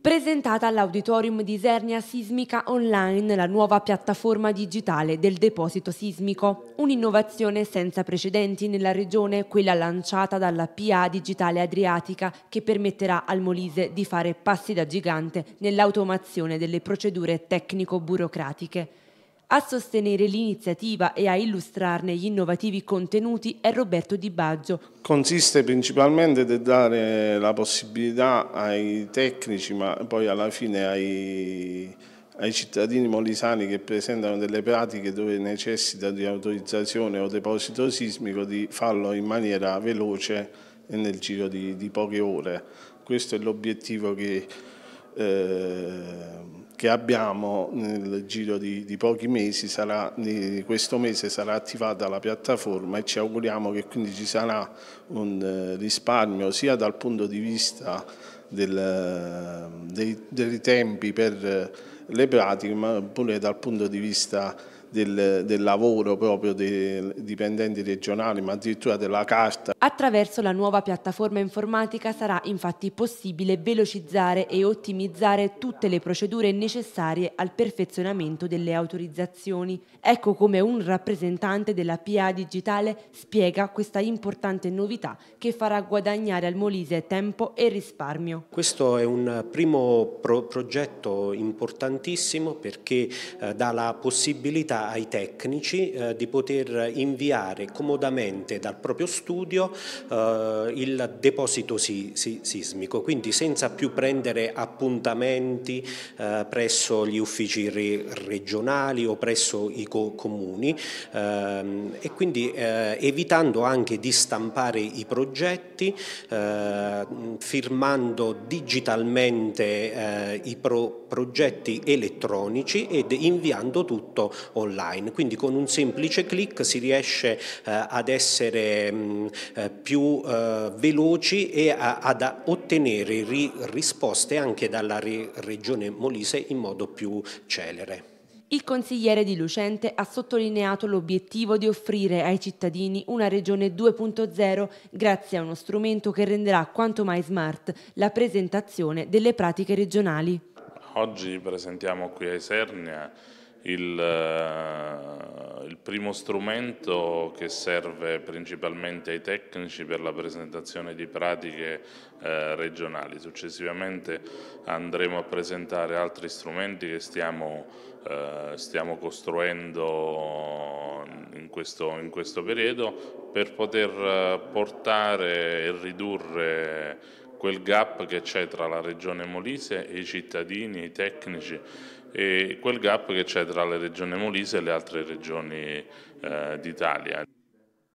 presentata all'Auditorium di Isernia Sismica Online, la nuova piattaforma digitale del deposito sismico. Un'innovazione senza precedenti nella regione, quella lanciata dalla PA Digitale Adriatica, che permetterà al Molise di fare passi da gigante nell'automazione delle procedure tecnico-burocratiche. A sostenere l'iniziativa e a illustrarne gli innovativi contenuti è Roberto Di Baggio. Consiste principalmente nel dare la possibilità ai tecnici, ma poi alla fine ai, ai cittadini molisani che presentano delle pratiche dove necessita di autorizzazione o deposito sismico di farlo in maniera veloce e nel giro di, di poche ore. Questo è l'obiettivo che... Eh, che abbiamo nel giro di, di pochi mesi, sarà, di questo mese sarà attivata la piattaforma e ci auguriamo che quindi ci sarà un eh, risparmio sia dal punto di vista del, eh, dei, dei tempi per eh, le pratiche ma pure dal punto di vista del, del, lavoro proprio dei dipendenti regionali, ma addirittura della carta. Attraverso la nuova piattaforma informatica sarà infatti possibile velocizzare e ottimizzare tutte le procedure necessarie al perfezionamento delle autorizzazioni. Ecco come un rappresentante della PA Digitale spiega questa importante novità che farà guadagnare al Molise tempo e risparmio. Questo è un primo pro progetto importantissimo perché eh, dà la possibilità ai tecnici eh, di poter inviare comodamente dal proprio studio eh, il deposito si, si, sismico, quindi senza più prendere appuntamenti eh, presso gli uffici re, regionali o presso i co comuni ehm, e quindi eh, evitando anche di stampare i progetti, eh, firmando digitalmente eh, i pro progetti elettronici ed inviando tutto online online, quindi con un semplice clic si riesce eh, ad essere mm, eh, più eh, veloci e ad ottenere risposte anche dalla regione Molise in modo più celere. Il consigliere di Lucente ha sottolineato l'obiettivo di offrire ai cittadini una regione 2.0 grazie a uno strumento che renderà quanto mai smart la presentazione delle pratiche regionali. Oggi presentiamo qui a Isernia il, eh, il primo strumento che serve principalmente ai tecnici per la presentazione di pratiche eh, regionali. Successivamente andremo a presentare altri strumenti che stiamo, eh, stiamo costruendo in questo, in questo periodo per poter eh, portare e ridurre quel gap che c'è tra la regione Molise e i cittadini, i tecnici e quel gap che c'è tra la regione Molise e le altre regioni eh, d'Italia.